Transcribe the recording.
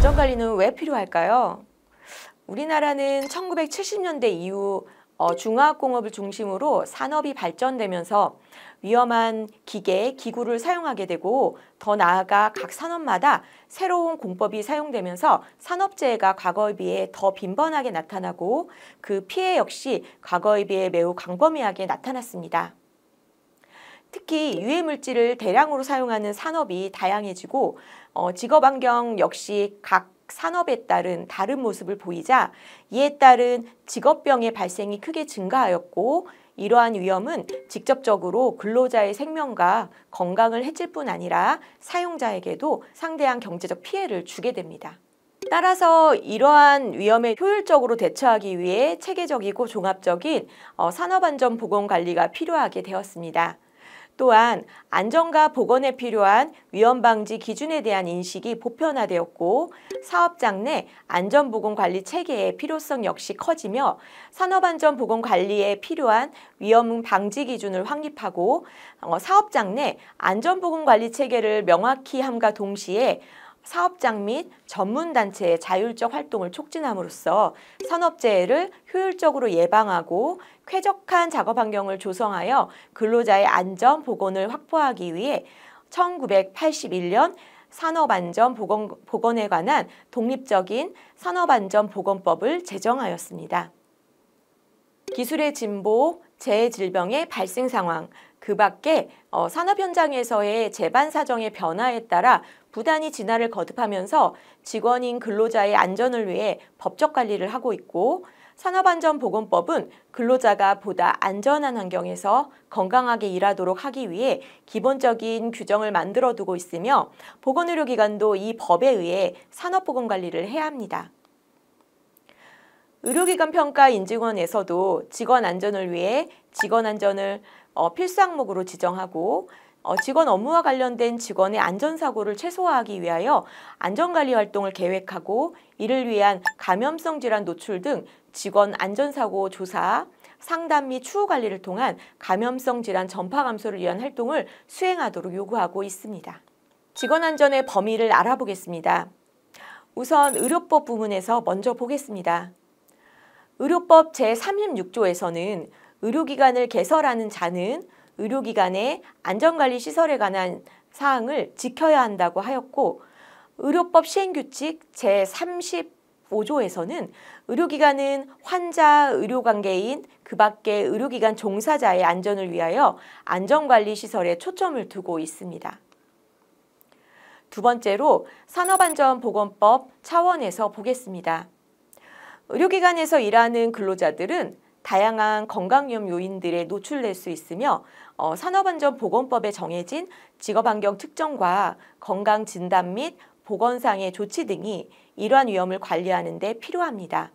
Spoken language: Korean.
안전관리는 왜 필요할까요? 우리나라는 1970년대 이후 어, 중화학공업을 중심으로 산업이 발전되면서 위험한 기계, 기구를 사용하게 되고 더 나아가 각 산업마다 새로운 공법이 사용되면서 산업재해가 과거에 비해 더 빈번하게 나타나고 그 피해 역시 과거에 비해 매우 광범위하게 나타났습니다. 특히 유해 물질을 대량으로 사용하는 산업이 다양해지고 어, 직업 환경 역시 각 산업에 따른 다른 모습을 보이자 이에 따른 직업병의 발생이 크게 증가하였고 이러한 위험은 직접적으로 근로자의 생명과 건강을 해칠 뿐 아니라 사용자에게도 상대한 경제적 피해를 주게 됩니다. 따라서 이러한 위험에 효율적으로 대처하기 위해 체계적이고 종합적인 어, 산업안전보건관리가 필요하게 되었습니다. 또한 안전과 보건에 필요한 위험방지 기준에 대한 인식이 보편화되었고 사업장 내 안전보건관리 체계의 필요성 역시 커지며 산업안전보건관리에 필요한 위험방지 기준을 확립하고 어, 사업장 내 안전보건관리 체계를 명확히 함과 동시에 사업장 및 전문단체의 자율적 활동을 촉진함으로써 산업재해를 효율적으로 예방하고 쾌적한 작업 환경을 조성하여 근로자의 안전 보건을 확보하기 위해 1981년 산업안전보건에 관한 독립적인 산업안전보건법을 제정하였습니다. 기술의 진보, 재해질병의 발생 상황, 그 밖에 어, 산업 현장에서의 재반 사정의 변화에 따라 부단히 진화를 거듭하면서 직원인 근로자의 안전을 위해 법적 관리를 하고 있고 산업안전보건법은 근로자가 보다 안전한 환경에서 건강하게 일하도록 하기 위해 기본적인 규정을 만들어 두고 있으며 보건의료기관도 이 법에 의해 산업보건관리를 해야 합니다. 의료기관 평가 인직원에서도 직원 안전을 위해 직원 안전을 어, 필수 항목으로 지정하고 어, 직원 업무와 관련된 직원의 안전사고를 최소화하기 위하여 안전관리 활동을 계획하고 이를 위한 감염성 질환 노출 등 직원 안전사고 조사, 상담 및 추후 관리를 통한 감염성 질환 전파 감소를 위한 활동을 수행하도록 요구하고 있습니다. 직원 안전의 범위를 알아보겠습니다. 우선 의료법 부문에서 먼저 보겠습니다. 의료법 제36조에서는 의료기관을 개설하는 자는 의료기관의 안전관리 시설에 관한 사항을 지켜야 한다고 하였고 의료법 시행규칙 제35조에서는 의료기관은 환자, 의료관계인, 그 밖의 의료기관 종사자의 안전을 위하여 안전관리 시설에 초점을 두고 있습니다. 두 번째로 산업안전보건법 차원에서 보겠습니다. 의료기관에서 일하는 근로자들은 다양한 건강위험 요인들에 노출될 수 있으며 어, 산업안전보건법에 정해진 직업환경 특정과 건강진단 및 보건상의 조치 등이 이러한 위험을 관리하는 데 필요합니다.